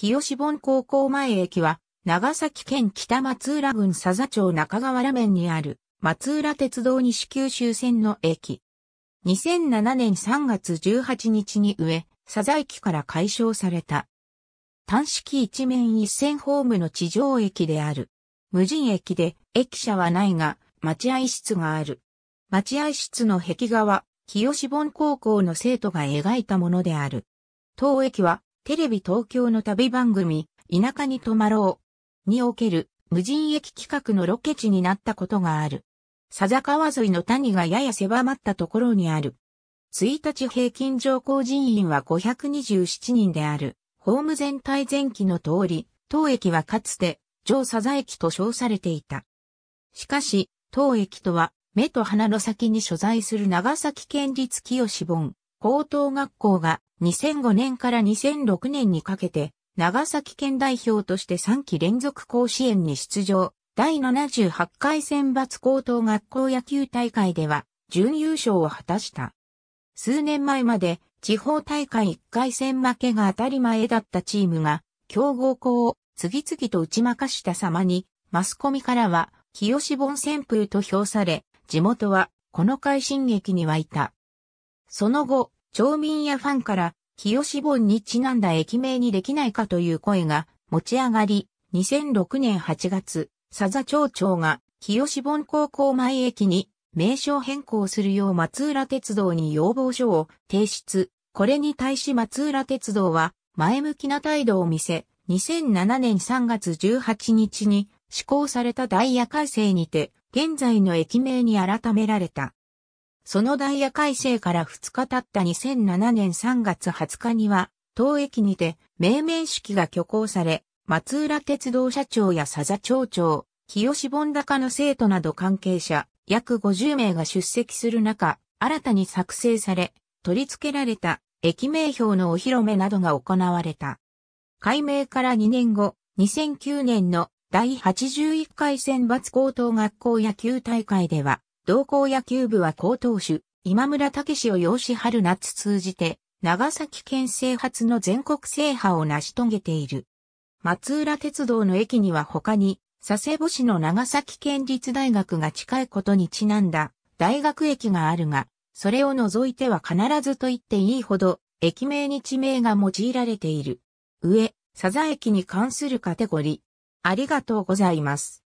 清本高校前駅は、長崎県北松浦郡佐々町中川原面にある、松浦鉄道西九州線の駅。2007年3月18日に上、佐々駅から解消された。単式一面一線ホームの地上駅である。無人駅で、駅舎はないが、待合室がある。待合室の壁画は、清本高校の生徒が描いたものである。当駅は、テレビ東京の旅番組、田舎に泊まろう。における無人駅企画のロケ地になったことがある。佐々川沿いの谷がやや狭まったところにある。1日平均乗降人員は527人である。ホーム全体前期の通り、当駅はかつて、上佐々駅と称されていた。しかし、当駅とは、目と鼻の先に所在する長崎県立清志本、高等学校が2005年から2006年にかけて長崎県代表として3期連続甲子園に出場。第78回選抜高等学校野球大会では準優勝を果たした。数年前まで地方大会1回戦負けが当たり前だったチームが強豪校を次々と打ち負かした様にマスコミからは清志本旋風と評され地元はこの快進撃に沸いた。その後、町民やファンから、日吉本にちなんだ駅名にできないかという声が持ち上がり、2006年8月、佐々町長が日吉本高校前駅に名称変更するよう松浦鉄道に要望書を提出。これに対し松浦鉄道は前向きな態度を見せ、2007年3月18日に施行されたダイヤ改正にて、現在の駅名に改められた。そのダイヤ改正から2日経った2007年3月20日には、当駅にて命名式が挙行され、松浦鉄道社長や佐々町長、清志本高の生徒など関係者、約50名が出席する中、新たに作成され、取り付けられた駅名標のお披露目などが行われた。改名から2年後、2009年の第81回選抜高等学校野球大会では、同校野球部は高等手、今村武史を養子春夏通じて、長崎県制発の全国制覇を成し遂げている。松浦鉄道の駅には他に、佐世保市の長崎県立大学が近いことにちなんだ大学駅があるが、それを除いては必ずと言っていいほど、駅名に地名が用いられている。上、佐々駅に関するカテゴリー。ありがとうございます。